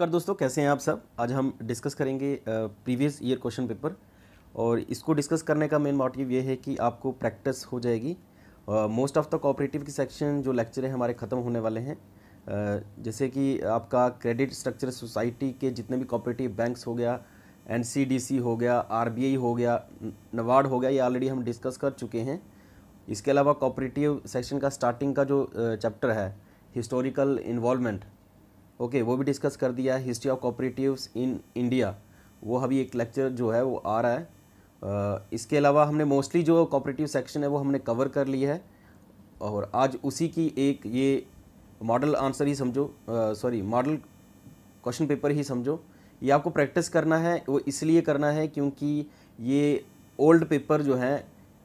नमस्कार दोस्तों कैसे हैं आप सब आज हम डिस्कस करेंगे प्रीवियस ईयर क्वेश्चन पेपर और इसको डिस्कस करने का मेन मोटिव ये है कि आपको प्रैक्टिस हो जाएगी मोस्ट ऑफ द कोऑपरेटिव की सेक्शन जो लेक्चर हैं हमारे ख़त्म होने वाले हैं uh, जैसे कि आपका क्रेडिट स्ट्रक्चर सोसाइटी के जितने भी कॉपरेटिव बैंक्स हो गया एन हो गया आर हो गया नवाड हो गया ये ऑलरेडी हम डिस्कस कर चुके हैं इसके अलावा कॉपरेटिव सेक्शन का स्टार्टिंग का जो चैप्टर है हिस्टोरिकल इन्वॉलमेंट ओके वो भी डिस्कस कर दिया है history of cooperative in India वो अभी एक लेक्चर जो है वो आ रहा है इसके अलावा हमने मोस्टली जो कॉपरेटिव सेक्शन है वो हमने कवर कर लिया है और आज उसी की एक ये मॉडल आंसर ही समझो सॉरी मॉडल क्वेश्चन पेपर ही समझो ये आपको प्रैक्टिस करना है वो इसलिए करना है क्योंकि ये ओल्ड पेपर जो है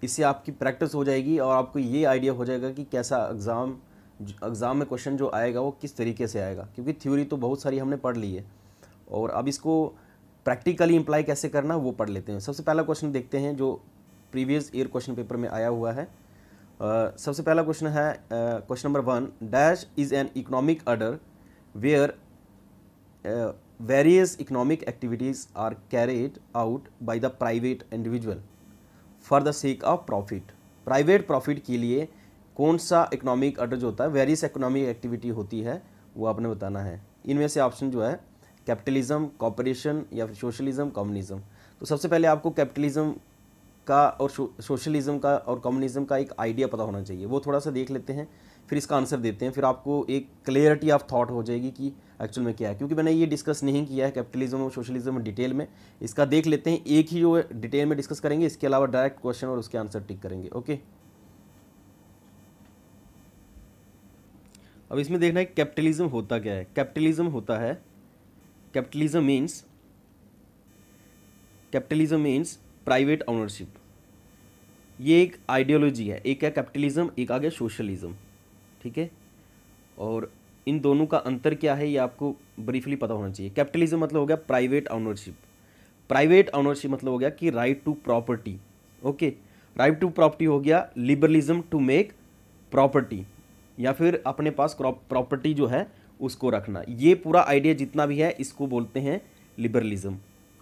इससे आपकी प्रैक्टिस हो जाएगी और आपको ये आइडिया हो जाएगा कि कैसा एग्ज़ाम एग्ज़ाम में क्वेश्चन जो आएगा वो किस तरीके से आएगा क्योंकि थ्योरी तो बहुत सारी हमने पढ़ ली है और अब इसको प्रैक्टिकली इम्प्लाई कैसे करना वो पढ़ लेते हैं सबसे पहला क्वेश्चन देखते हैं जो प्रीवियस ईयर क्वेश्चन पेपर में आया हुआ है Uh, सबसे पहला क्वेश्चन है question number one dash is an economic order where various economic activities are carried out by the private individual for the sake of profit private profit के लिए कौन सा इकोनॉमिक अर्डर जो होता है वेरियस इकोनॉमिक एक्टिविटी होती है वो आपने बताना है इनमें से ऑप्शन जो है कैपिटलिज्म कॉपरेशन या फिर सोशलिज्म कम्युनिज्म तो सबसे पहले आपको कैपिटलिज्म का और सोशलिज्म का और कम्युनिज्म का एक आइडिया पता होना चाहिए वो थोड़ा सा देख लेते हैं फिर इसका आंसर देते हैं फिर आपको एक क्लियरिटी ऑफ थॉट हो जाएगी कि एक्चुअल में क्या है क्योंकि मैंने ये डिस्कस नहीं किया है कैपिटलिज्म और सोशलिज्म डिटेल में इसका देख लेते हैं एक ही जो डिटेल में डिस्कस करेंगे इसके अलावा डायरेक्ट क्वेश्चन और उसके आंसर टिक करेंगे ओके अब इसमें देखना है कैपिटलिज्म होता क्या है कैपिटलिज्म होता है capitalism means capitalism means private ownership ये एक आइडियोलॉजी है एक है कैपिटलिज्म एक आ गया सोशलिज्म ठीक है और इन दोनों का अंतर क्या है ये आपको ब्रीफली पता होना चाहिए कैपिटलिज्म मतलब हो गया प्राइवेट ओनरशिप प्राइवेट ओनरशिप मतलब हो गया कि right to property okay right to property हो गया लिबरलिज्म टू मेक प्रॉपर्टी या फिर अपने पास प्रॉपर्टी जो है उसको रखना ये पूरा आइडिया जितना भी है इसको बोलते हैं लिबरलिज्म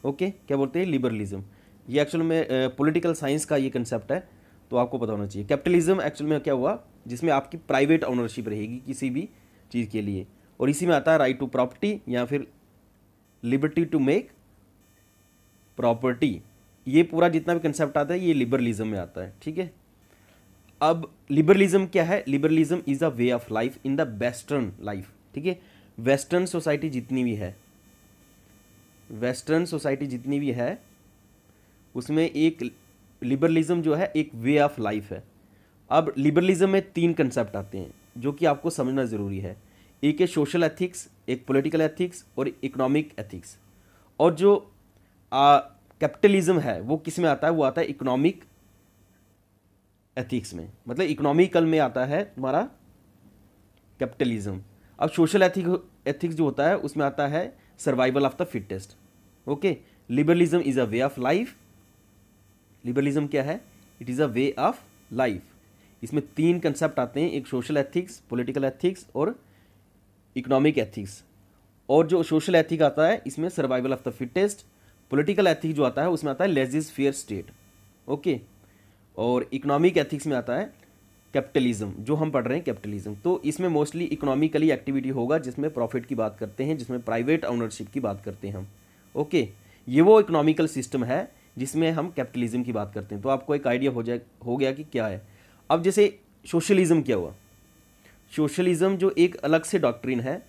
ओके क्या बोलते हैं लिबरलिज्म ये एक्चुअल में पॉलिटिकल साइंस का ये कंसेप्ट है तो आपको पता होना चाहिए कैपिटलिज्म एक्चुअल में क्या हुआ जिसमें आपकी प्राइवेट ऑनरशिप रहेगी किसी भी चीज़ के लिए और इसी में आता है राइट टू प्रॉपर्टी या फिर लिबर्टी टू मेक प्रॉपर्टी ये पूरा जितना भी कंसेप्ट आता है ये लिबरलिज्म में आता है ठीक है अब लिबरलिज्म क्या है liberalism is a way of life in the western life ठीक है वेस्टर्न सोसाइटी जितनी भी है वेस्टर्न सोसाइटी जितनी भी है उसमें एक लिबरलिज्म जो है एक वे ऑफ लाइफ है अब लिबरलिज्म में तीन कंसेप्ट आते हैं जो कि आपको समझना ज़रूरी है एक है सोशल एथिक्स एक पॉलिटिकल एथिक्स और इकोनॉमिक एथिक्स और जो कैपिटलिज्म है वो किस में आता है वो आता है इकोनॉमिक एथिक्स में मतलब इकोनॉमिकल में आता है तुम्हारा कैपिटलिज्म अब सोशल एथिक एथिक्स जो होता है उसमें आता है survival of the fittest okay liberalism is a way of life liberalism क्या है it is a way of life इसमें तीन कंसेप्ट आते हैं एक सोशल एथिक्स पॉलिटिकल एथिक्स और इकोनॉमिक एथिक्स और जो सोशल एथिक आता है इसमें survival of the fittest political ethic जो आता है उसमें आता है लेजिस फेयर स्टेट ओके और इकोनॉमिक एथिक्स में आता है कैपिटलिज्म जो हम पढ़ रहे हैं कैपिटलिज्म तो इसमें मोस्टली इकोनॉमिकली एक्टिविटी होगा जिसमें प्रॉफिट की बात करते हैं जिसमें प्राइवेट ओनरशिप की बात करते हैं हम ओके ये वो इकोनॉमिकल सिस्टम है जिसमें हम कैपिटलिज्म की बात करते हैं तो आपको एक आइडिया हो जाए हो गया कि क्या है अब जैसे सोशलिज्म क्या हुआ सोशलिज्म जो एक अलग से डॉक्ट्रिन है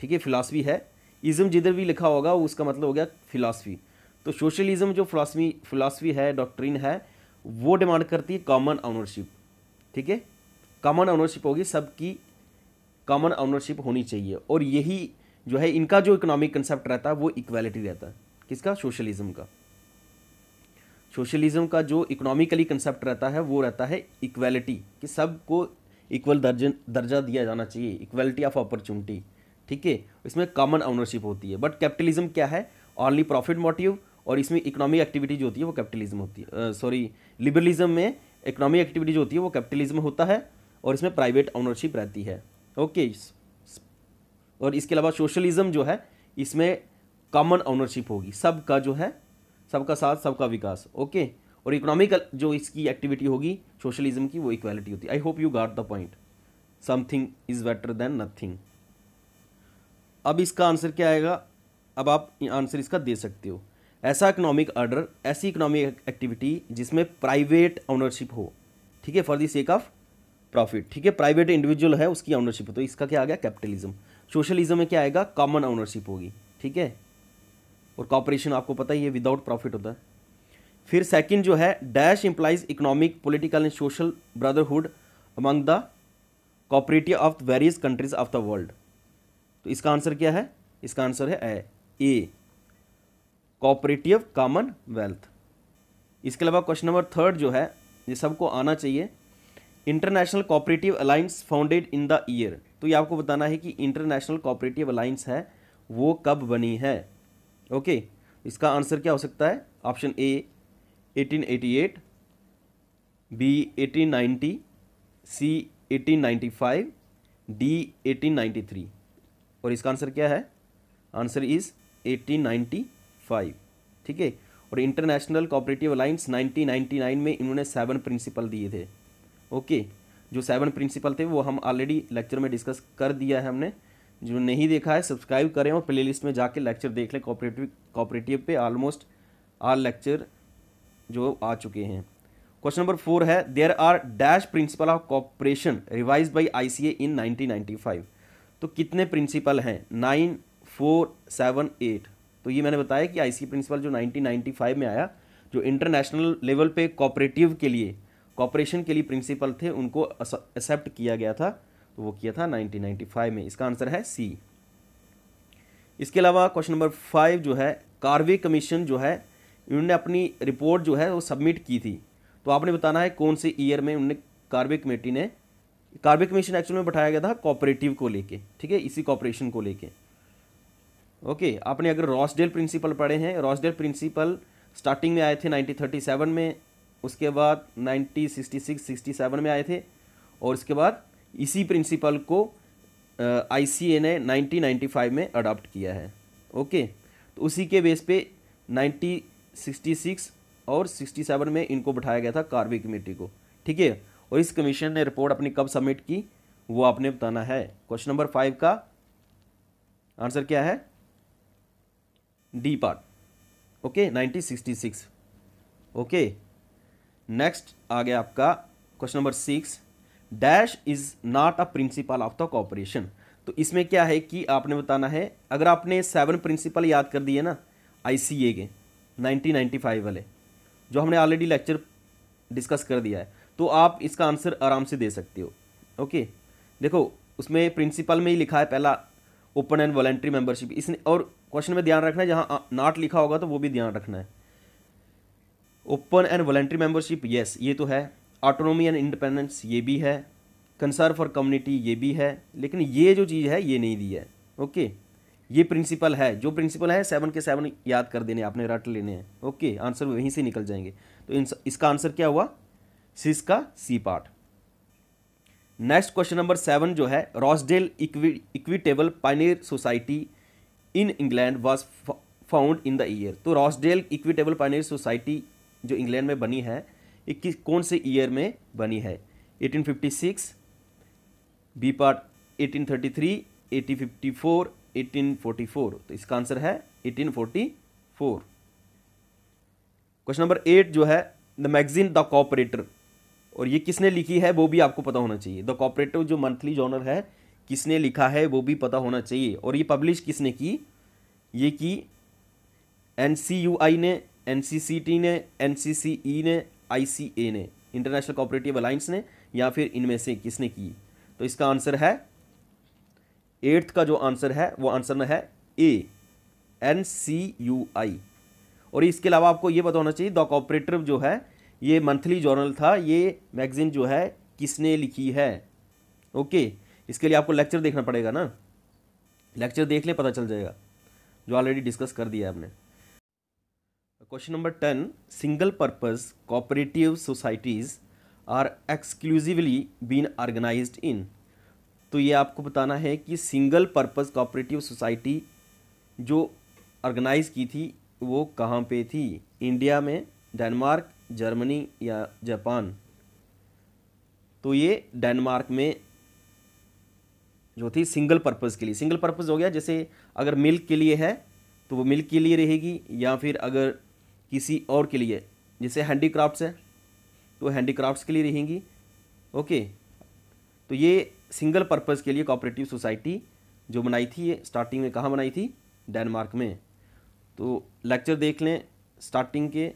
ठीक है फिलासफी है इज़म जिधर भी लिखा होगा उसका मतलब हो गया फिलासफी तो सोशलिज्म जो फिलासफी फिलासफी है डॉक्ट्रिन है वो डिमांड करती है कॉमन ऑनरशिप ठीक है कॉमन ऑनरशिप होगी सबकी कॉमन ऑनरशिप होनी चाहिए और यही जो है इनका जो इकोनॉमिक कंसेप्ट रहता है वो इक्वालिटी रहता है किसका सोशलिज्म का सोशलिज्म का जो इकोनॉमिकली कंसेप्ट रहता है वो रहता है इक्वालिटी कि सबको इक्वल दर्जन दर्जा दिया जाना चाहिए इक्वलिटी ऑफ अपॉर्चुनिटी ठीक है इसमें कॉमन ऑनरशिप होती है बट कैपिटलिज्म क्या है ऑनली प्रॉफिट मोटिव और इसमें इकोनॉमिक एक्टिविटी जो होती है वो कैपिटलिज्म होती है सॉरी लिबरलिज्म में इकोनॉमिक एक्टिविटी जो होती है वो कैपिटलिज्म होता है और इसमें प्राइवेट ओनरशिप रहती है ओके और इसके अलावा सोशलिज्म जो है इसमें कॉमन ऑनरशिप होगी सबका जो है सबका साथ सबका विकास ओके और इकोनॉमिकल जो इसकी एक्टिविटी होगी सोशलिज्म की वो इक्वालिटी होती है I hope you got the point something is better than nothing अब इसका आंसर क्या आएगा अब आप आंसर इसका दे सकते हो ऐसा इकोनॉमिक ऑर्डर ऐसी इकोनॉमिक एक्टिविटी जिसमें प्राइवेट ऑनरशिप हो ठीक है for the sake of profit ठीक है प्राइवेट इंडिविजुअल है उसकी ओनरशिप तो इसका क्या आ गया कैपिटलिज्म सोशलिज्म में क्या आएगा कॉमन ओनरशिप होगी ठीक है और कॉपरेशन आपको पता ही है विदाउट प्रॉफिट होता है फिर सेकंड जो है dash implies economic political and social brotherhood among the cooperative of various countries of the world तो इसका आंसर क्या है इसका आंसर है ए कॉपरेटिव कॉमन वेल्थ इसके अलावा क्वेश्चन नंबर थर्ड जो है ये सबको आना चाहिए international cooperative alliance founded in the year तो ये आपको बताना है कि इंटरनेशनल कॉपरेटिव अलाइंस है वो कब बनी है ओके इसका आंसर क्या हो सकता है option A 1888 B 1890 C 1895 D 1893 और इसका आंसर क्या है आंसर इज 1893 फाइव ठीक है और इंटरनेशनल कॉपरेटिव अलाइंस 1999 में इन्होंने सेवन प्रिंसिपल दिए थे ओके जो सेवन प्रिंसिपल थे वो हम ऑलरेडी लेक्चर में डिस्कस कर दिया है हमने जो नहीं देखा है सब्सक्राइब करें और प्लेलिस्ट में जाके लेक्चर देख लें कॉपरेटिव कॉपरेटिव पे ऑलमोस्ट आल लेक्चर जो आ चुके हैं क्वेश्चन नंबर फोर है there are dash principle of cooperation revise by I C A in nineteen ninety five तो कितने प्रिंसिपल हैं नाइन फोर सेवन एट तो ये मैंने बताया कि आईसी प्रिंसिपल जो 1995 में आया जो इंटरनेशनल लेवल पे कॉपरेटिव के लिए कॉपरेशन के लिए प्रिंसिपल थे उनको एक्सेप्ट किया गया था तो वो किया था 1995 में इसका आंसर है सी इसके अलावा क्वेश्चन नंबर फाइव जो है कार्वे कमीशन जो है इन्होंने अपनी रिपोर्ट जो है वो सबमिट की थी तो आपने बताना है कौन से ईयर में उन्होंने कार्वे कमेटी ने कार्वे कमीशन एक्चुअल में बैठाया गया था कॉपरेटिव को लेके ठीक है इसी कॉपरेशन को लेके ओके आपने अगर रॉसडेल प्रिंसिपल पढ़े हैं रॉसडेल प्रिंसिपल स्टार्टिंग में आए थे 1937 में उसके बाद 1966 67 में आए थे और उसके बाद इसी प्रिंसिपल को आई सी ए ने 1995 में अडॉप्ट किया है ओके तो उसी के बेस पे 1966 और 67 में इनको बैठाया गया था कार्वी कमेटी को ठीक है और इस कमीशन ने रिपोर्ट अपनी कब सबमिट की वो आपने बताना है क्वेश्चन नंबर फाइव का आंसर क्या है D part okay 1966 okay next आ गया आपका question number six dash is not a principle of the cooperation तो इसमें क्या है कि आपने बताना है अगर आपने सेवन प्रिंसिपल याद कर दिए ना आईसीए के 1995 वाले जो हमने ऑलरेडी लेक्चर डिस्कस कर दिया है तो आप इसका आंसर आराम से दे सकते हो ओके देखो उसमें प्रिंसिपल में ही लिखा है पहला ओपन एंड वॉलेंट्री मेंबरशिप इसने और क्वेश्चन में ध्यान रखना है जहाँ नाट लिखा होगा तो वो भी ध्यान रखना है open and voluntary membership yes ये तो है ऑटोनोमी एंड इंडिपेंडेंस ये भी है कंसर्व फॉर कम्युनिटी ये भी है लेकिन ये जो चीज़ है ये नहीं दी है ओके ये प्रिंसिपल है जो प्रिंसिपल है सेवन के सेवन याद कर देने आपने रट लेने हैं ओके आंसर वहीं से निकल जाएंगे तो इसका आंसर क्या हुआ सिस का C part next question number seven जो है Rochdale equitable pioneer society in England was found in the year तो रॉसडेल इक्विटेबल पाइनियर सोसाइटी जो इंग्लैंड में बनी है इक्कीस किस कौन से ईयर में बनी है 1856 बी पार्ट 1833 1854 1844 तो इसका आंसर है 1844 क्वेश्चन नंबर एट जो है द मैगजीन द कॉपरेटर और ये किसने लिखी है वो भी आपको पता होना चाहिए द कॉपरेटिव जो मंथली जॉनर है किसने लिखा है वो भी पता होना चाहिए और ये पब्लिश किसने की ये की एन ने एन ने एन e ने आई ने इंटरनेशनल कॉपरेटिव अलाइंस ने या फिर इनमें से किसने की तो इसका आंसर है एट्थ का जो आंसर है वो आंसर में है ए एन सी यू आई और इसके अलावा आपको ये पता होना चाहिए द कॉपरेटिव जो है ये मंथली जर्नल था ये मैगज़ीन जो है किसने लिखी है ओके इसके लिए आपको लेक्चर देखना पड़ेगा ना लेक्चर देख लें पता चल जाएगा जो ऑलरेडी डिस्कस कर दिया है हमने question number ten single purpose cooperative societies are exclusively been organized in तो ये आपको बताना है कि सिंगल पर्पज़ कोऑपरेटिव सोसाइटी जो ऑर्गेनाइज़ की थी वो कहाँ पे थी इंडिया में डेनमार्क जर्मनी या जापान तो ये डेनमार्क में जो थी सिंगल पर्पज़ के लिए सिंगल पर्पज़ हो गया जैसे अगर मिल्क के लिए है तो वो मिल्क के लिए रहेगी या फिर अगर किसी और के लिए जैसे हैंडीक्राफ्ट्स है तो हैंडीक्राफ्ट्स के लिए रहेंगी ओके तो ये सिंगल पर्पज़ के लिए कॉपरेटिव सोसाइटी जो बनाई थी ये स्टार्टिंग में कहाँ बनाई थी डेनमार्क में तो लेक्चर देख लें स्टार्टिंग के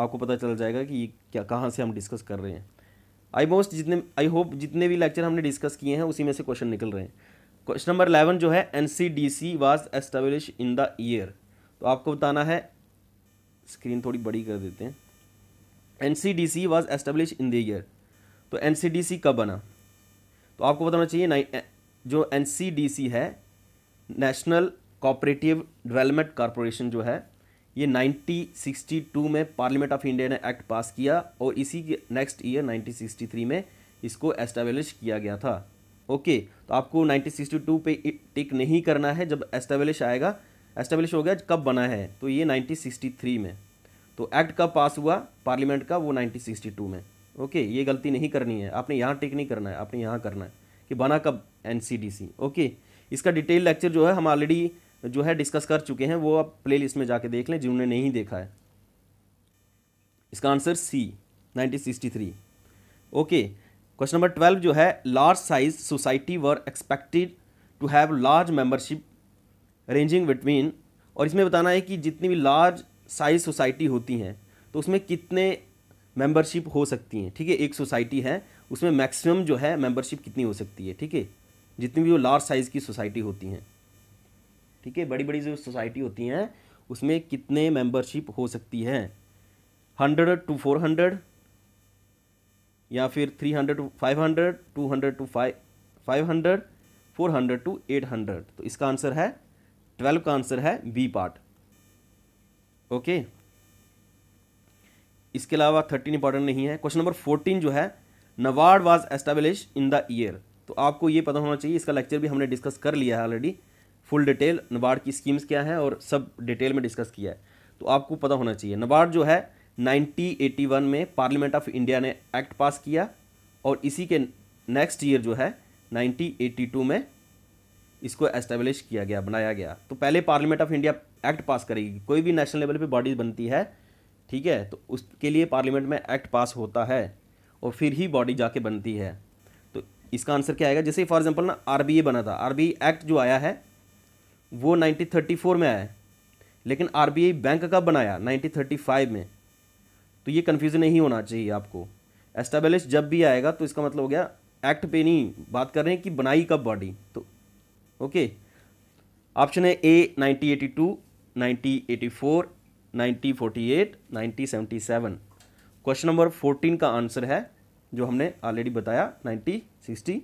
आपको पता चल जाएगा कि क्या कहाँ से हम डिस्कस कर रहे हैं आई मोस्ट जितने आई होप जितने भी लेक्चर हमने डिस्कस किए हैं उसी में से क्वेश्चन निकल रहे हैं क्वेश्चन नंबर इलेवन जो है N C D C was establish in the year तो आपको बताना है स्क्रीन थोड़ी बड़ी कर देते हैं N C D C was establish in the year तो एन सी डी सी कब बना तो आपको बताना चाहिए जो एन सी डी सी है नेशनल कोऑपरेटिव डेवलपमेंट कॉरपोरेशन जो है ये 1962 में पार्लियामेंट ऑफ इंडिया ने एक्ट पास किया और इसी के नेक्स्ट ईयर 1963 में इसको एस्टेब्लिश किया गया था ओके तो आपको 1962 पे टिक नहीं करना है जब एस्टेब्लिश आएगा एस्टेब्लिश हो गया कब बना है तो ये 1963 में तो एक्ट कब पास हुआ पार्लियामेंट का वो 1962 में ओके ये गलती नहीं करनी है आपने यहाँ टिक नहीं करना है आपने यहाँ करना है कि बना कब एन ओके इसका डिटेल लेक्चर जो है हम ऑलरेडी जो है डिस्कस कर चुके हैं वो आप प्ले लिस्ट में जाके देख लें जिन्होंने नहीं देखा है इसका answer C 1963 okay question number twelve जो है large size society were expected to have large membership ranging between और इसमें बताना है कि जितनी भी लार्ज साइज सोसाइटी होती हैं तो उसमें कितने मेंबरशिप हो सकती हैं ठीक है एक सोसाइटी है उसमें मैक्सिमम जो है मेंबरशिप कितनी हो सकती है ठीक है जितनी भी वो लार्ज साइज़ की सोसाइटी होती हैं ठीक है बड़ी बड़ी जो सोसाइटी होती हैं उसमें कितने मेंबरशिप हो सकती है हंड्रेड टू फोर हंड्रेड या फिर three hundred to five hundred two hundred to five five hundred four hundred to eight hundred तो इसका आंसर है ट्वेल्व का आंसर है बी पार्ट ओके इसके अलावा थर्टीन इंपॉर्टेंट नहीं है क्वेश्चन नंबर फोर्टीन जो है NABARD was establish in the year तो आपको ये पता होना चाहिए इसका लेक्चर भी हमने डिस्कस कर लिया है ऑलरेडी फुल डिटेल नबार्ड की स्कीम्स क्या है और सब डिटेल में डिस्कस किया है तो आपको पता होना चाहिए नबार्ड जो है 1981 में पार्लियामेंट ऑफ इंडिया ने एक्ट पास किया और इसी के नेक्स्ट ईयर जो है 1982 में इसको एस्टेब्लिश किया गया बनाया गया तो पहले parliament of India act pass करेगी कोई भी नेशनल लेवल पे बॉडीज बनती है ठीक है तो उसके लिए पार्लियामेंट में एक्ट पास होता है और फिर ही बॉडी जाके बनती है तो इसका आंसर क्या आएगा जैसे फॉर एग्जांपल ना आर बना था आर एक्ट जो आया है वो 1934 में आया लेकिन आर बैंक कब बनाया 1935 में तो ये कन्फ्यूज़न नहीं होना चाहिए आपको एस्टेब्लिश जब भी आएगा तो इसका मतलब हो गया एक्ट पे नहीं बात कर रहे हैं कि बनाई कब बॉडी तो ओके ऑप्शन है ए 1982, 1984, 1948, 1977 क्वेश्चन नंबर 14 का आंसर है जो हमने ऑलरेडी बताया 1960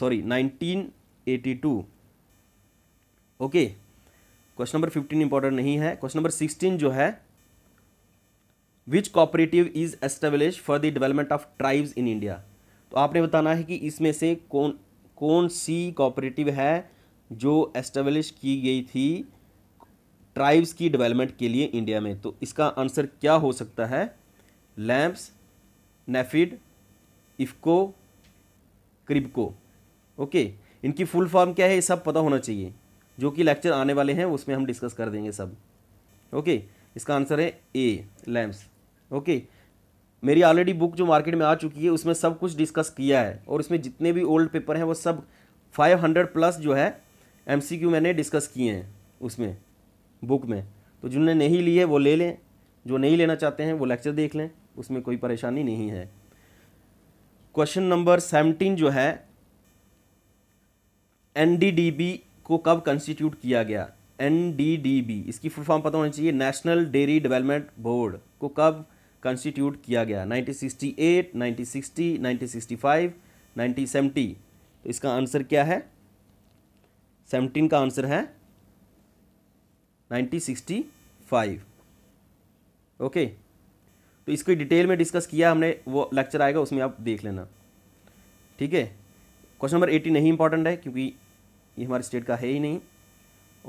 sorry uh, 1982 okay question number fifteen important नहीं है क्वेश्चन नंबर सिक्सटीन जो है which cooperative is establish for the development of tribes in India तो आपने बताना है कि इसमें से कौन कौन सी कॉपरेटिव है जो एस्टेब्लिश की गई थी ट्राइब्स की डेवलपमेंट के लिए इंडिया में तो इसका आंसर क्या हो सकता है LAMPS NAFED IFFCO KRIBHCO okay इनकी फुल फॉर्म क्या है ये सब पता होना चाहिए जो कि लेक्चर आने वाले हैं उसमें हम डिस्कस कर देंगे सब ओके इसका आंसर है ए लैम्प्स ओके मेरी ऑलरेडी बुक जो मार्केट में आ चुकी है उसमें सब कुछ डिस्कस किया है और उसमें जितने भी ओल्ड पेपर हैं वो सब 500 प्लस जो है क्यू मैंने डिस्कस किए हैं उसमें बुक में तो जिन्होंने नहीं लिए वो ले लें जो नहीं लेना चाहते हैं वो लेक्चर देख लें उसमें कोई परेशानी नहीं है क्वेश्चन नंबर सेवनटीन जो है एन डी डी बी को कब कंस्टिट्यूट किया गया एन डी डी बी इसकी फुल फॉर्म पता होनी चाहिए नेशनल डेयरी डेवलपमेंट बोर्ड को कब कंस्टिट्यूट किया गया 1968, 1960, 1965, 1970 तो इसका आंसर क्या है 17 का आंसर है 1965 ओके तो इसको डिटेल में डिस्कस किया हमने वो लेक्चर आएगा उसमें आप देख लेना ठीक है क्वेश्चन नंबर एटीन नहीं इंपॉर्टेंट है क्योंकि ये हमारे स्टेट का है ही नहीं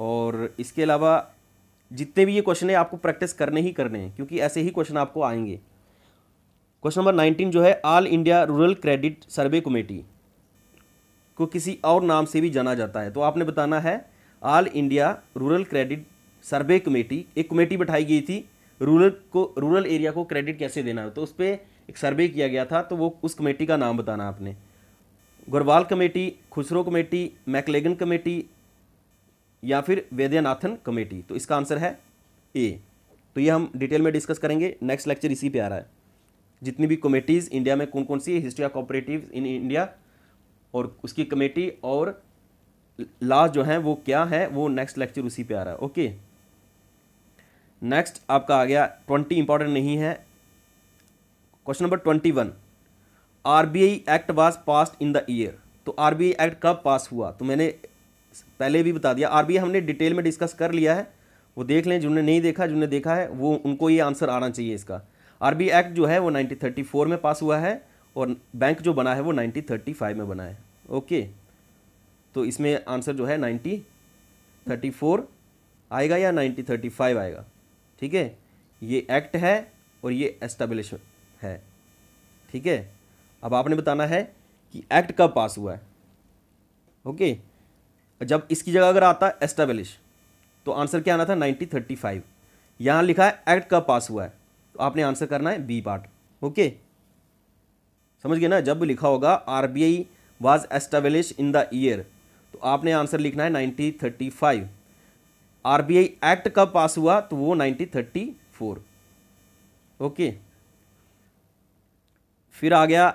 और इसके अलावा जितने भी ये क्वेश्चन है आपको प्रैक्टिस करने ही करने हैं क्योंकि ऐसे ही क्वेश्चन आपको आएंगे क्वेश्चन नंबर नाइनटीन जो है all India rural credit survey committee को किसी और नाम से भी जाना जाता है तो आपने बताना है all India rural credit survey committee एक कमेटी बैठाई गई थी रूरल को रूरल एरिया को क्रेडिट कैसे देना है तो उस पर एक सर्वे किया गया था तो वो उस कमेटी का नाम बताना आपने Gorwala committee Khusro committee Maclagan committee या फिर वैद्यनाथन कमेटी तो इसका आंसर है ए तो ये हम डिटेल में डिस्कस करेंगे नेक्स्ट लेक्चर इसी पे आ रहा है जितनी भी कमेटीज़ इंडिया में कौन कौन सी history of cooperative in India और उसकी कमेटी और लास्ट जो है वो क्या है वो नेक्स्ट लेक्चर उसी पे आ रहा है ओके नेक्स्ट आपका आ गया ट्वेंटी इंपॉर्टेंट नहीं है question number twenty one RBI act was passed in the year तो आरबीआई एक्ट कब पास हुआ तो मैंने पहले भी बता दिया आरबीआई हमने डिटेल में डिस्कस कर लिया है वो देख लें जिन्होंने नहीं देखा जिन्होंने देखा है वो उनको ये आंसर आना चाहिए इसका आई एक्ट जो है वो 1934 में पास हुआ है और बैंक जो बना है वो 1935 में बना है ओके तो इसमें आंसर जो है 1934 आएगा या 1935 आएगा ठीक है ये एक्ट है और ये एस्टेब्लिश है ठीक है अब आपने बताना है कि एक्ट कब पास हुआ है ओके जब इसकी जगह अगर आता है तो आंसर क्या आना था नाइनटीन थर्टी फाइव यहाँ लिखा है एक्ट कब पास हुआ है तो आपने आंसर करना है बी पार्ट ओके समझ गए ना जब लिखा होगा R B I was establish in the year तो आपने आंसर लिखना है nineteen thirty five R B I act कब पास हुआ तो वो नाइनटीन थर्टी फोर ओके फिर आ गया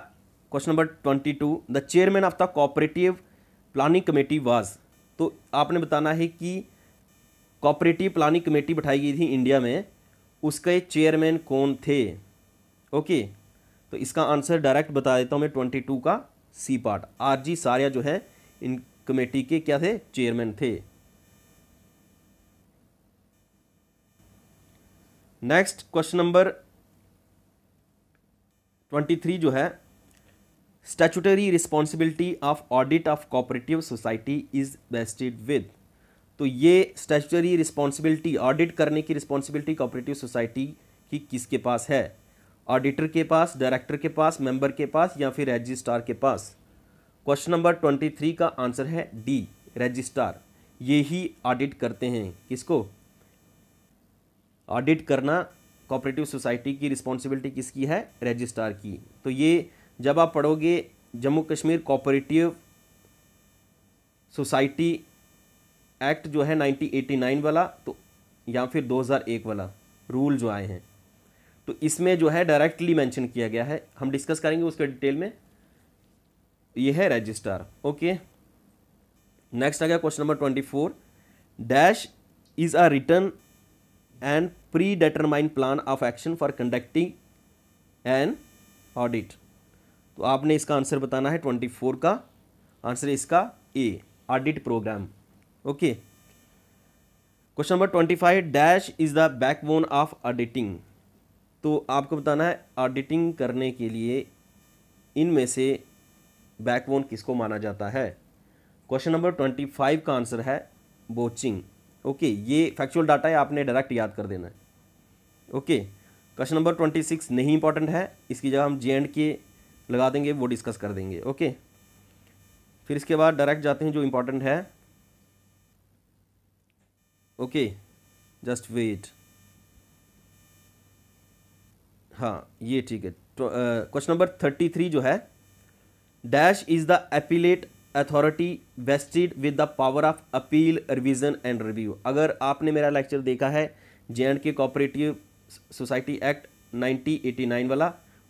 question number twenty two the chairman of the cooperative planning committee was तो आपने बताना है कि कोऑपरेटिव प्लानिंग कमेटी बैठाई गई थी इंडिया में उसके चेयरमैन कौन थे ओके तो इसका आंसर डायरेक्ट बता देता हूँ मैं ट्वेंटी टू का सी पार्ट आर जी सारिया जो है इन कमेटी के क्या थे चेयरमैन थे next question number twenty three जो है statutory responsibility of audit of cooperative society is vested with तो ये स्टैचुटरी रिस्पॉन्सिबिलिटी ऑडिट करने की रिस्पॉन्सिबिलिटी कोऑपरेटिव सोसाइटी की किसके पास है ऑडिटर के पास डायरेक्टर के पास मेंबर के पास या फिर रजिस्ट्रार के पास क्वेश्चन नंबर ट्वेंटी थ्री का आंसर है डी रजिस्ट्रार ये ही ऑडिट करते हैं किसको ऑडिट करना कॉपरेटिव सोसाइटी की रिस्पॉन्सिबिलिटी किसकी है रजिस्ट्रार की तो ये जब आप पढ़ोगे Jammu Kashmir cooperative society act जो है 1989 वाला तो या फिर 2001 वाला रूल जो आए हैं तो इसमें जो है डायरेक्टली मेंशन किया गया है हम डिस्कस करेंगे उसके डिटेल में ये है रजिस्टर ओके नेक्स्ट आ गया question number twenty four dash is a return and predetermine plan of action for conducting an audit तो आपने इसका आंसर बताना है ट्वेंटी फोर का आंसर इसका A audit programme okay question number twenty five dash is the backbone of auditing तो आपको बताना है ऑडिटिंग करने के लिए इनमें से बैकबोन किसको माना जाता है क्वेश्चन नंबर ट्वेंटी फाइव का आंसर है बोचिंग ओके ये फैक्चुअल डाटा है आपने डायरेक्ट याद कर देना है okay question number twenty six नहीं इंपॉर्टेंट है इसकी जगह हम जे एंड के लगा देंगे वो डिस्कस कर देंगे ओके फिर इसके बाद डायरेक्ट जाते हैं जो इम्पोर्टेंट है ओके जस्ट वेट हाँ ये ठीक है क्वेश्चन नंबर थर्टी थ्री जो है dash is the appellate authority vested with the power of appeal revision and review अगर आपने मेरा लेक्चर देखा है J and K cooperative society act 1989 वाला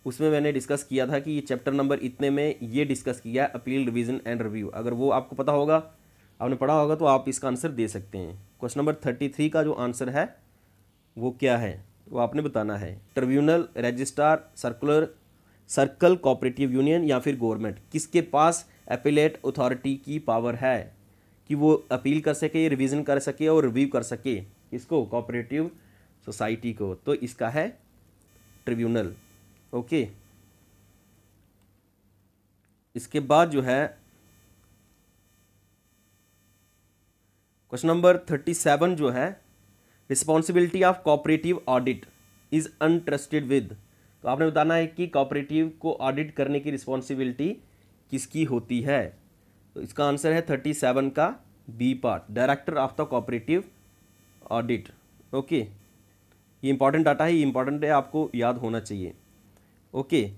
उसमें मैंने डिस्कस किया था कि ये चैप्टर नंबर इतने में ये डिस्कस किया है अपील रिवीजन एंड रिव्यू अगर वो आपको पता होगा आपने पढ़ा होगा तो आप इसका आंसर दे सकते हैं क्वेश्चन नंबर थर्टी थ्री का जो आंसर है वो क्या है वो आपने बताना है tribunal registrar circular circle cooperative union या फिर गवर्नमेंट किसके पास अपीलेट अथॉरिटी की पावर है कि वो अपील कर सके रिविज़न कर सके और रिव्यू कर सके इसको कोऑपरेटिव सोसाइटी को तो इसका है ट्रिब्यूनल ओके इसके बाद जो है क्वेश्चन नंबर थर्टी सेवन जो है responsibility of cooperative audit is entrusted with तो आपने बताना है कि कॉपरेटिव को ऑडिट करने की रिस्पॉन्सिबिलिटी किसकी होती है तो इसका आंसर है थर्टी सेवन का B part director of the cooperative audit okay ये इंपॉर्टेंट डाटा है ये इंपॉर्टेंट है आपको याद होना चाहिए okay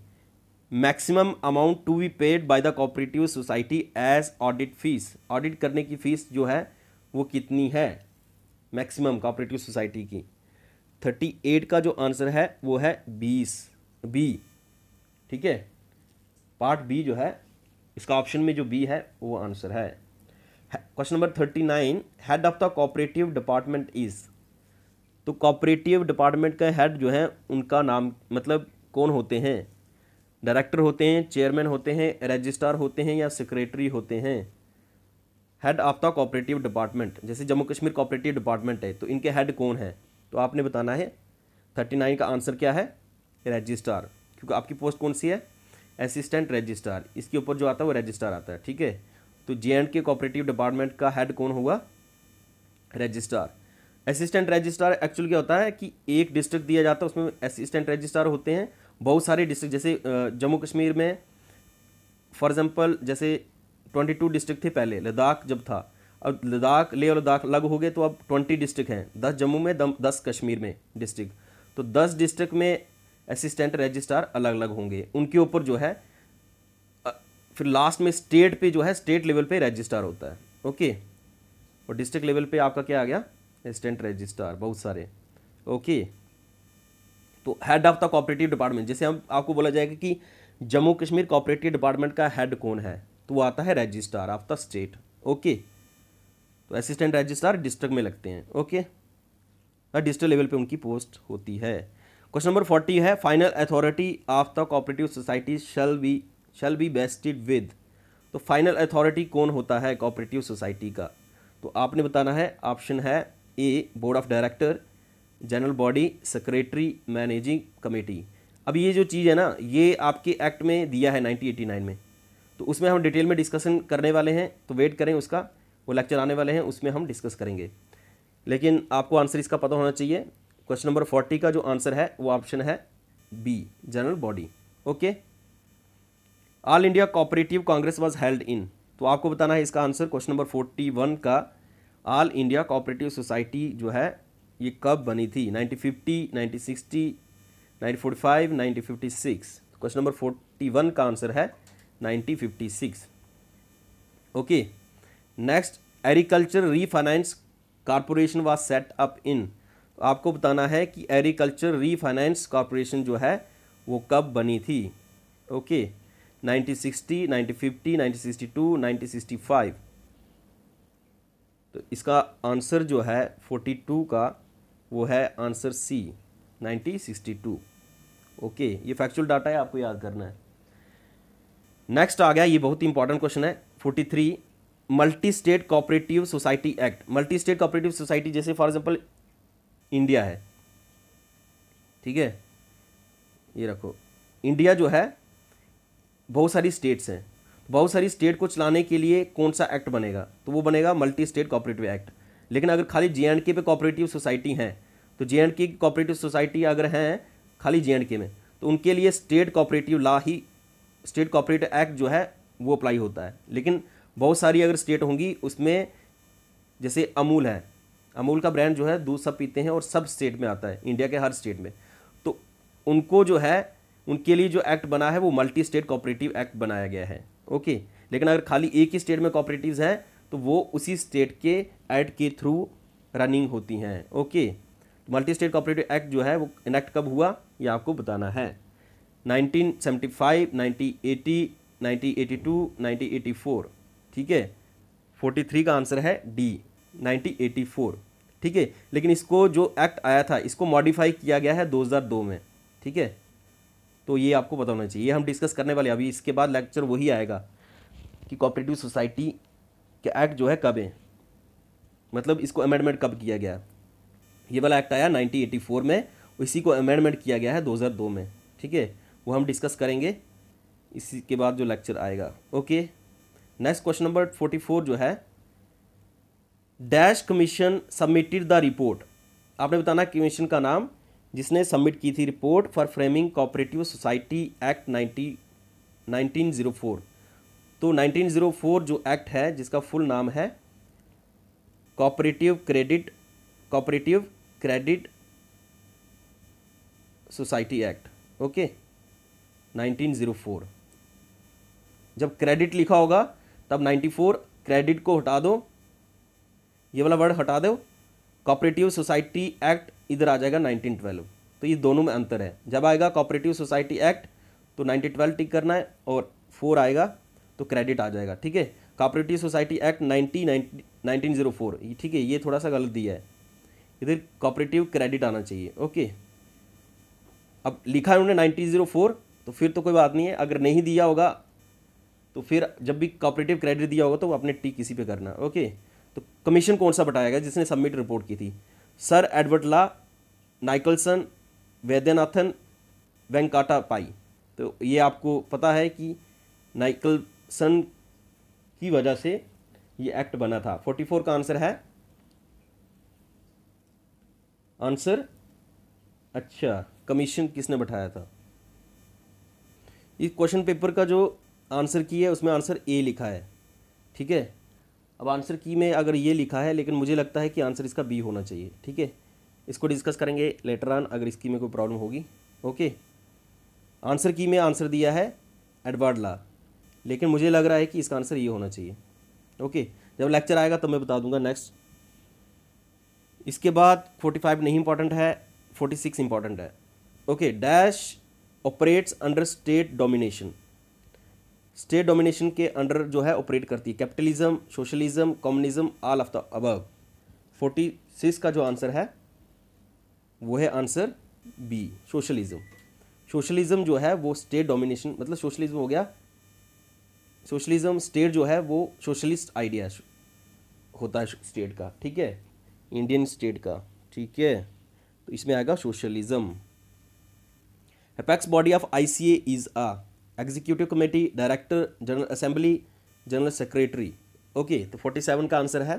maximum amount to be paid by the cooperative society as audit fees ऑडिट करने की फ़ीस जो है वो कितनी है मैक्सिमम कोऑपरेटिव सोसाइटी की थर्टी एट का जो आंसर है वो है बीस बी ठीक है पार्ट बी जो है इसका ऑप्शन में जो बी है वो आंसर है question number thirty nine head of the cooperative department is तो कोऑपरेटिव डिपार्टमेंट का हेड जो है उनका नाम मतलब कौन होते हैं डायरेक्टर होते हैं चेयरमैन होते हैं रजिस्ट्रार होते हैं या सेक्रेटरी होते हैं head of the cooperative department जैसे जम्मू कश्मीर कोऑपरेटिव डिपार्टमेंट है तो इनके हेड कौन है तो आपने बताना है थर्टी नाइन का आंसर क्या है रजिस्ट्रार क्योंकि आपकी पोस्ट कौन सी है असिस्टेंट रजिस्ट्रार इसके ऊपर जो आता है वो रजिस्ट्रार आता है ठीक है तो J and K cooperative department का हेड कौन होगा रजिस्ट्रार असिस्टेंट रजिस्ट्रार एक्चुअल क्या होता है कि एक डिस्ट्रिक्ट दिया जाता है उसमें असिस्टेंट रजिस्ट्रार होते हैं बहुत सारे डिस्ट्रिक्ट जैसे जम्मू कश्मीर में फॉर एग्ज़ाम्पल जैसे ट्वेंटी टू डिस्ट्रिक्ट थे पहले लद्दाख जब था अब लद्दाख ले और लद्दाख अलग हो गए तो अब ट्वेंटी डिस्ट्रिक्ट हैं दस जम्मू में 10 दस कश्मीर में डिस्ट्रिक्ट तो दस डिस्ट्रिक्ट में असिस्टेंट रजिस्ट्रार अलग अलग होंगे उनके ऊपर जो है फिर लास्ट में स्टेट पर जो है स्टेट लेवल पे रजिस्ट्रार होता है ओके और डिस्ट्रिक्ट लेवल पे आपका क्या आ गया असिस्टेंट रजिस्ट्रार बहुत सारे ओके तो head of the cooperative department जैसे हम आपको बोला जाएगा कि जम्मू कश्मीर कॉपरेटिव डिपार्टमेंट का हेड कौन है तो वो आता है registrar of the state okay तो असिस्टेंट रजिस्ट्रार डिस्ट्रिक्ट में लगते हैं ओके डिस्ट्रिक्ट लेवल पे उनकी पोस्ट होती है क्वेश्चन नंबर फोर्टी है final authority of the cooperative society shall be shall be vested with तो फाइनल अथॉरिटी कौन होता है कॉपरेटिव सोसाइटी का तो आपने बताना है ऑप्शन है A board of director general body secretary managing committee अब ये जो चीज़ है ना ये आपके एक्ट में दिया है 1989 में तो उसमें हम डिटेल में डिस्कशन करने वाले हैं तो वेट करें उसका वो लेक्चर आने वाले हैं उसमें हम डिस्कस करेंगे लेकिन आपको आंसर इसका पता होना चाहिए क्वेश्चन नंबर फोर्टी का जो आंसर है वो ऑप्शन है B general body okay all India cooperative congress was held in तो आपको बताना है इसका answer question number forty one का ऑल इंडिया कोऑपरेटिव सोसाइटी जो है ये कब बनी थी 1950, 1960, 1945, सिक्स क्वेश्चन नंबर 41 का आंसर है 1956 okay next agriculture refinance corporation was set up in आपको बताना है कि एग्रीकल्चर रीफाइनेंस कॉरपोरेशन जो है वो कब बनी थी ओके okay. 1960, 1950, 1962, 1965 तो इसका आंसर जो है 42 का वो है आंसर सी 1962 ओके ये फैक्चुअल डाटा है आपको याद करना है नेक्स्ट आ गया ये बहुत ही इंपॉर्टेंट क्वेश्चन है 43 multi state cooperative society act multi state cooperative society जैसे फॉर एग्जांपल इंडिया है ठीक है ये रखो इंडिया जो है बहुत सारी स्टेट्स हैं बहुत सारी स्टेट को चलाने के लिए कौन सा एक्ट बनेगा तो वो बनेगा मल्टी स्टेट कॉपरेटिव एक्ट लेकिन अगर खाली जे एंड के पे कॉपरेटिव सोसाइटी हैं तो J and K cooperative society अगर हैं खाली जे एंड के में तो उनके लिए स्टेट कॉपरेटिव लॉ ही स्टेट कॉपरेटिव एक्ट जो है वो अप्लाई होता है लेकिन बहुत सारी अगर स्टेट होंगी उसमें जैसे अमूल है अमूल का ब्रांड जो है दूध सब पीते हैं और सब स्टेट में आता है इंडिया के हर स्टेट में तो उनको जो है उनके लिए जो एक्ट बना है वो मल्टी स्टेट कॉपरेटिव एक्ट बनाया गया है ओके लेकिन अगर खाली एक ही स्टेट में कॉपरेटिव हैं तो वो उसी स्टेट के एक्ट के थ्रू रनिंग होती हैं okay multi state cooperative act जो है वो इनेक्ट कब हुआ ये आपको बताना है 1975, 1980, 1982, 1984 ठीक है 43 का आंसर है डी 1984 ठीक है लेकिन इसको जो एक्ट आया था इसको मॉडिफाई किया गया है 2002 में ठीक है तो ये आपको बताना चाहिए ये हम डिस्कस करने वाले अभी इसके बाद लेक्चर वही आएगा कि कॉपरेटिव सोसाइटी कि एक्ट जो है कब है मतलब इसको अमेंडमेंट कब किया गया ये वाला एक्ट आया 1984 में इसी को अमेंडमेंट किया गया है 2002 में ठीक है वो हम डिस्कस करेंगे इसी के बाद जो लेक्चर आएगा okay next question number forty four जो है dash commission submitted the report आपने बताना कमीशन का नाम जिसने सबमिट की थी report for framing cooperative society act ninety nineteen zero four तो 1904 जो एक्ट है जिसका फुल नाम है cooperative credit cooperative credit society act okay 1904 जब क्रेडिट लिखा होगा तब 94 क्रेडिट को हटा दो ये वाला वर्ड हटा दो कॉपरेटिव सोसाइटी एक्ट इधर आ जाएगा 1912 तो ये दोनों में अंतर है जब आएगा कॉपरेटिव सोसाइटी एक्ट तो 1912 टिक करना है और फोर आएगा तो क्रेडिट आ जाएगा ठीक है cooperative society act nineteen nineteen zero four ठीक है ये थोड़ा सा गलत दिया है इधर कॉपरेटिव क्रेडिट आना चाहिए ओके अब लिखा है उन्होंने नाइनटीन जीरो फोर तो फिर तो कोई बात नहीं है अगर नहीं दिया होगा तो फिर जब भी कॉपरेटिव क्रेडिट दिया होगा तो अपने टी किसी पे करना ओके तो कमीशन कौन सा बटाएगा जिसने सबमिट रिपोर्ट की थी सर एडवर्टला नाइकलसन वैद्यनाथन वेंकाटा पाई तो ये आपको पता है कि नाइकल सन की वजह से ये एक्ट बना था फोर्टी फोर का आंसर है आंसर अच्छा कमीशन किसने बैठाया था इस क्वेश्चन पेपर का जो आंसर की है उसमें आंसर ए लिखा है ठीक है अब आंसर की में अगर ये लिखा है लेकिन मुझे लगता है कि आंसर इसका बी होना चाहिए ठीक है इसको डिस्कस करेंगे लेटर ऑन अगर इसकी में कोई प्रॉब्लम होगी ओके आंसर की में आंसर दिया है एडवर्ड ला लेकिन मुझे लग रहा है कि इसका आंसर ये होना चाहिए ओके जब लेक्चर आएगा तो मैं बता दूंगा नेक्स्ट इसके बाद फोर्टी फाइव नहीं इंपॉर्टेंट है फोर्टी सिक्स इंपॉर्टेंट है okay dash operates under state domination state domination के अंडर जो है ऑपरेट करती है capitalism socialism communism all of the अब फोर्टी सिक्स का जो आंसर है वो है आंसर बी सोशलिज्म सोशलिज्म जो है वो स्टेट डोमिनेशन मतलब सोशलिज्म हो गया सोशलिज्म स्टेट जो है वो सोशलिस्ट आइडिया होता है स्टेट का ठीक है इंडियन स्टेट का ठीक है तो इसमें आएगा socialism apex body of I C A is a executive committee director general assembly general secretary okay तो फोर्टी सेवन का आंसर है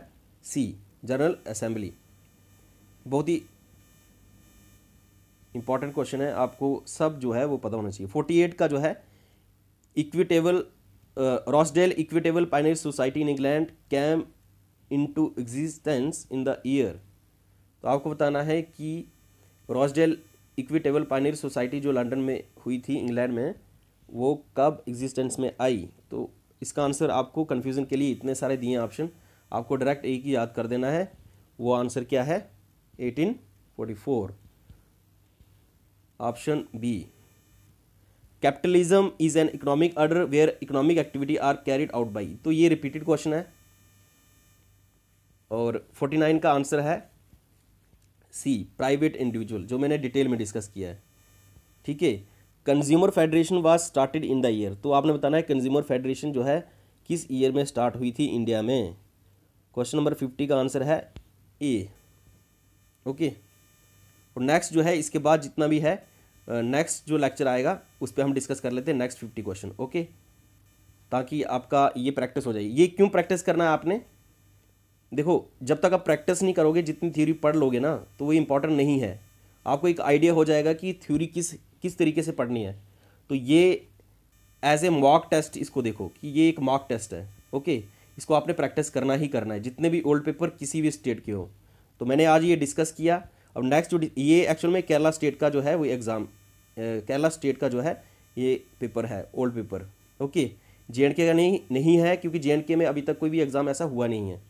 सी जनरल असेंबली बहुत ही इंपॉर्टेंट क्वेश्चन है आपको सब जो है वो पता होना चाहिए फोर्टी एट का जो है equitable Rochdale uh, equitable Pioneer society in England came into existence in the year तो आपको बताना है कि रॉसडेल इक्विटेबल पाइनियर सोसाइटी जो लंदन में हुई थी इंग्लैंड में वो कब एग्जिस्टेंस में आई तो इसका आंसर आपको कन्फ्यूज़न के लिए इतने सारे दिए ऑप्शन आपको डायरेक्ट एक ही याद कर देना है वो आंसर क्या है four option B capitalism is an economic order where economic activity are carried out by तो ये रिपीटेड क्वेश्चन है और फोर्टी नाइन का आंसर है सी प्राइवेट इंडिविजुअल जो मैंने डिटेल में डिस्कस किया है ठीक है consumer federation was started in the year तो आपने बताना है कंज्यूमर फेडरेशन जो है किस ईयर में स्टार्ट हुई थी इंडिया में क्वेश्चन नंबर फिफ्टी का आंसर है ए ओके और नेक्स्ट जो है इसके बाद जितना भी है नेक्स्ट जो लेक्चर आएगा उस पर हम डिस्कस कर लेते हैं नेक्स्ट फिफ्टी क्वेश्चन ओके ताकि आपका ये प्रैक्टिस हो जाए ये क्यों प्रैक्टिस करना है आपने देखो जब तक आप प्रैक्टिस नहीं करोगे जितनी थ्योरी पढ़ लोगे ना तो वो इम्पॉर्टेंट नहीं है आपको एक आइडिया हो जाएगा कि थ्योरी किस किस तरीके से पढ़नी है तो ये एज ए मॉक टेस्ट इसको देखो कि ये एक मॉक टेस्ट है ओके इसको आपने प्रैक्टिस करना ही करना है जितने भी ओल्ड पेपर किसी भी स्टेट के हो तो मैंने आज ये डिस्कस किया अब नेक्स्ट जो ये एक्चुअल में केरला स्टेट का जो है वो एग्ज़ाम केरला स्टेट का जो है ये पेपर है old paper okay J and K का नहीं नहीं है क्योंकि जे एंड के में अभी तक कोई भी एग्ज़ाम ऐसा हुआ नहीं है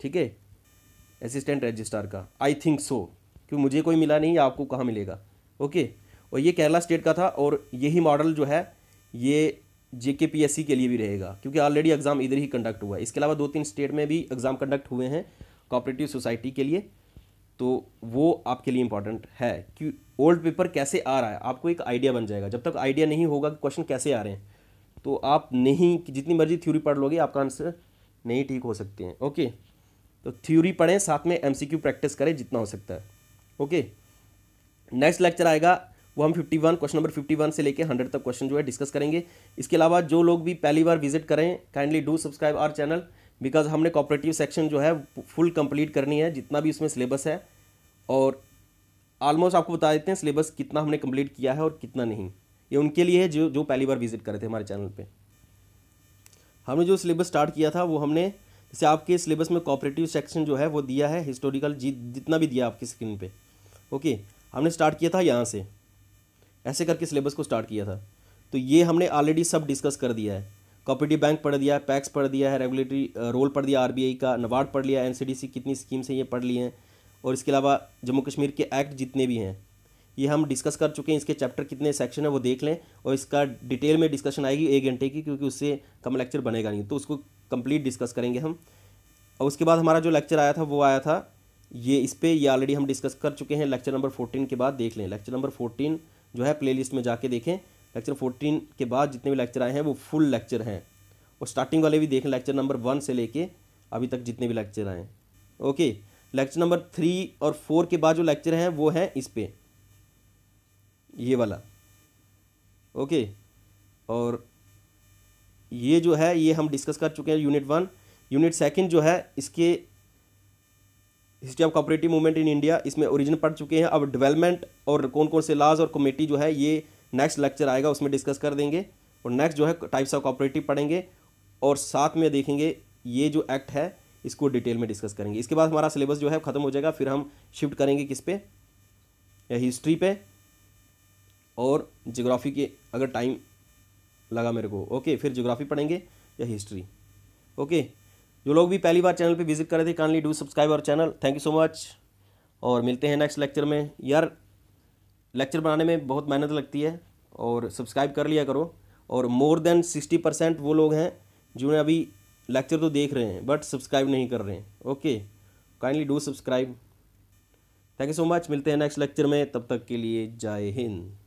ठीक है असिस्टेंट रजिस्ट्रार का आई थिंक सो क्योंकि मुझे कोई मिला नहीं आपको कहाँ मिलेगा ओके और ये केरला स्टेट का था और यही मॉडल जो है ये जे के पी एस सी के लिए भी रहेगा क्योंकि ऑलरेडी एग्ज़ाम इधर ही कंडक्ट हुआ है इसके अलावा दो तीन स्टेट में भी एग्ज़ाम कंडक्ट हुए हैं कॉपरेटिव सोसाइटी के लिए तो वो आपके लिए इम्पॉर्टेंट है क्यों ओल्ड पेपर कैसे आ रहा है आपको एक आइडिया बन जाएगा जब तक आइडिया नहीं होगा कि क्वेश्चन कैसे आ रहे हैं तो आप नहीं जितनी मर्जी थ्योरी पढ़ लोगे आपका आंसर नहीं ठीक हो सकते हैं ओके तो थ्योरी पढ़ें साथ में एम प्रैक्टिस करें जितना हो सकता है ओके नेक्स्ट लेक्चर आएगा वो हम 51 क्वेश्चन नंबर 51 से लेके 100 तक क्वेश्चन जो है डिस्कस करेंगे इसके अलावा जो लोग भी पहली बार विजिट करें kindly do subscribe our channel because हमने कॉपरेटिव सेक्शन जो है फुल कंप्लीट करनी है जितना भी उसमें सिलेबस है और ऑलमोस्ट आपको बता देते हैं सिलेबस कितना हमने कंप्लीट किया है और कितना नहीं ये उनके लिए है जो जो पहली बार विजिट करे थे हमारे चैनल पे हमने जो सिलेबस स्टार्ट किया था वो हमने जैसे आपके सिलेबस में कॉपरेटिव सेक्शन जो है वो दिया है हिस्टोरिकल जी जितना भी दिया आपकी स्क्रीन पे ओके हमने स्टार्ट किया था यहाँ से ऐसे करके सिलेबस को स्टार्ट किया था तो ये हमने ऑलरेडी सब डिस्कस कर दिया है कॉपरेटिव बैंक पढ़ दिया है पैक्स पढ़ दिया है रेगुलेटरी रोल पढ़ दिया आर का नवाड पढ़ लिया एन कितनी स्कीम्स हैं ये पढ़ लिए हैं और इसके अलावा जम्मू कश्मीर के एक्ट जितने भी हैं ये हम डिस्कस कर चुके हैं इसके चैप्टर कितने सेक्शन है वो देख लें और इसका डिटेल में डिस्कशन आएगी एक घंटे की क्योंकि उससे कम लेक्चर बनेगा नहीं तो उसको कंप्लीट डिस्कस करेंगे हम और उसके बाद हमारा जो लेक्चर आया था वो आया था ये इस पर ये ऑलरेडी हम डिस्कस कर चुके हैं लेक्चर नंबर फोर्टीन के बाद देख लें लेक्चर नंबर फोर्टीन जो है प्ले में जाके देखें लेक्चर फोर्टीन के बाद जितने भी लेक्चर आए हैं वो फुल लेक्चर हैं और स्टार्टिंग वाले भी देखें लेक्चर नंबर वन से लेके अभी तक जितने भी लेक्चर आए ओके लेक्चर नंबर थ्री और फोर के बाद जो लेक्चर हैं वो हैं इस पर ये वाला ओके और ये जो है ये हम डिस्कस कर चुके हैं यूनिट वन यूनिट सेकंड जो है इसके history of cooperative movement in India इसमें ओरिजिन पढ़ चुके हैं अब डेवलपमेंट और कौन कौन से लाज और कमेटी जो है ये नेक्स्ट लेक्चर आएगा उसमें डिस्कस कर देंगे और नेक्स्ट जो है टाइप्स ऑफ कॉपरेटिव पढ़ेंगे और साथ में देखेंगे ये जो एक्ट है इसको डिटेल में डिस्कस करेंगे इसके बाद हमारा सिलेबस जो है ख़त्म हो जाएगा फिर हम शिफ्ट करेंगे किस पे या हिस्ट्री पे और जोग्राफ़ी के अगर टाइम लगा मेरे को ओके फिर जोग्राफ़ी पढ़ेंगे या हिस्ट्री ओके जो लोग भी पहली बार चैनल पे विजिट कर रहे थे kindly do subscribe our channel thank you so much और मिलते हैं नेक्स्ट लेक्चर में यार लेक्चर बनाने में बहुत मेहनत लगती है और सब्सक्राइब कर लिया करो और मोर देन सिक्सटी परसेंट वो लोग हैं जिन्होंने अभी लेक्चर तो देख रहे हैं बट सब्सक्राइब नहीं कर रहे हैं okay kindly do subscribe thank you so much मिलते हैं नेक्स्ट लेक्चर में तब तक के लिए जय हिंद